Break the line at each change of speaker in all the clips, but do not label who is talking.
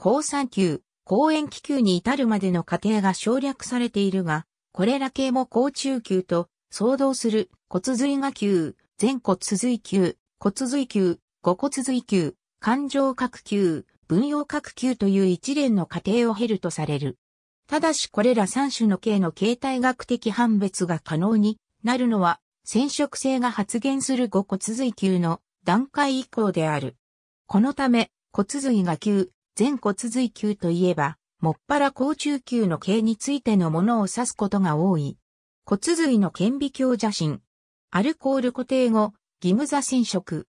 高山級、高円気球に至るまでの過程が省略されているが、これら系も高中級と相当する骨髄が級、全骨髄級、骨髄級、五骨髄級、感情核級、分用核級という一連の過程を経るとされる。ただしこれら三種の系の形態学的判別が可能になるのは、染色性が発現する五骨髄級の段階以降である。このため、骨髄が級、全骨髄球といえば、もっぱら甲中球の形についてのものを指すことが多い。骨髄の顕微鏡写真。アルコール固定後、義務座染色。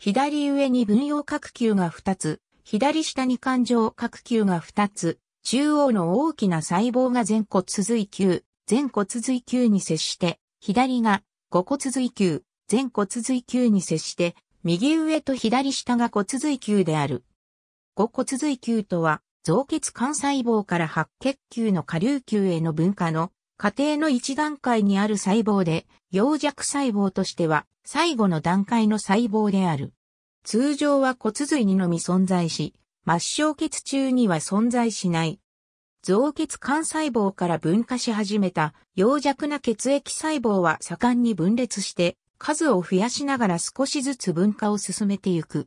左上に分用角球が2つ、左下に感情角球が2つ、中央の大きな細胞が全骨髄球、全骨髄球に接して、左が五骨髄球、全骨髄球に接して、右上と左下が骨髄球である。五骨髄球とは、造血幹細胞から白血球の下流球への分化の過程の一段階にある細胞で、溶弱細胞としては最後の段階の細胞である。通常は骨髄にのみ存在し、末梢血中には存在しない。造血幹細胞から分化し始めた溶弱な血液細胞は盛んに分裂して、数を増やしながら少しずつ分化を進めていく。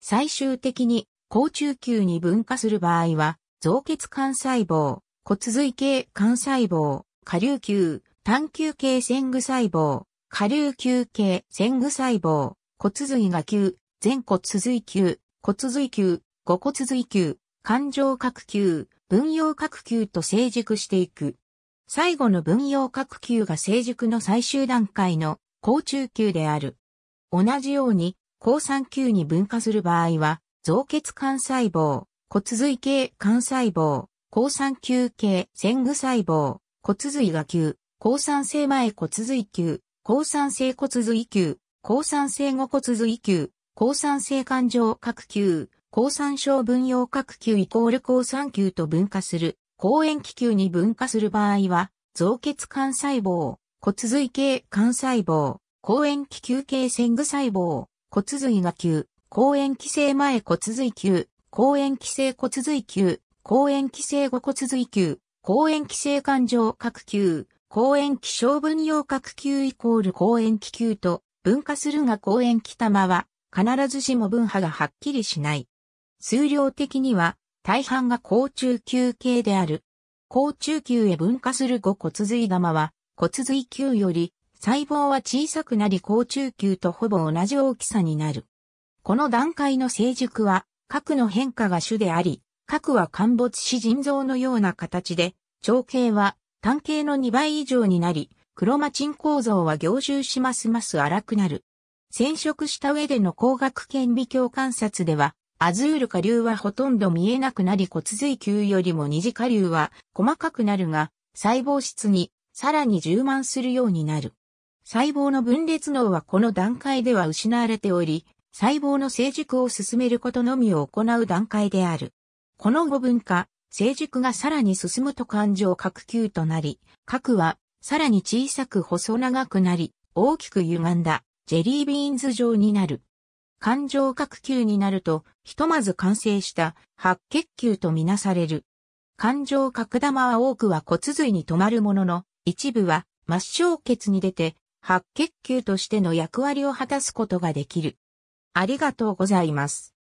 最終的に高中球に分化する場合は、造血幹細胞、骨髄系幹細胞、下流球、単球系線具細胞、下流球系線具細胞、骨髄が球、全骨髄球、骨髄球、五骨髄球、感情核球、分葉核球と成熟していく。最後の分葉核球が成熟の最終段階の高中球である。同じように、高酸球に分化する場合は、造血幹細胞、骨髄系幹細胞、抗酸球系腺具細胞、骨髄が球、抗酸性前骨髄球、抗酸性骨髄球、抗酸性後骨髄球、抗酸性感情核球、抗酸症分用核球イコール抗酸球と分化する、抗塩気球に分化する場合は、造血幹細胞、骨髄系幹細胞、抗塩気球系腺具細胞、骨髄が球、公園規制前骨髄球、公園規制骨髄球、公園規制後骨髄球、公園規制環状角球、公園気象分用角球イコール公園気球と分化するが公園気玉は必ずしも分派がはっきりしない。数量的には大半が高中球系である。高中球へ分化する後骨髄玉は骨髄球より細胞は小さくなり高中球とほぼ同じ大きさになる。この段階の成熟は、核の変化が主であり、核は陥没し腎臓のような形で、長径は単径の2倍以上になり、クロマチン構造は凝集しますます荒くなる。染色した上での光学顕微鏡観察では、アズール下流はほとんど見えなくなり骨髄球よりも二次下流は細かくなるが、細胞質にさらに充満するようになる。細胞の分裂能はこの段階では失われており、細胞の成熟を進めることのみを行う段階である。この五分化、成熟がさらに進むと感情核球となり、核はさらに小さく細長くなり、大きく歪んだジェリービーンズ状になる。感情核球になると、ひとまず完成した白血球とみなされる。感情核玉は多くは骨髄に止まるものの、一部は末梢血に出て、白血球としての役割を果たすことができる。ありがとうございます。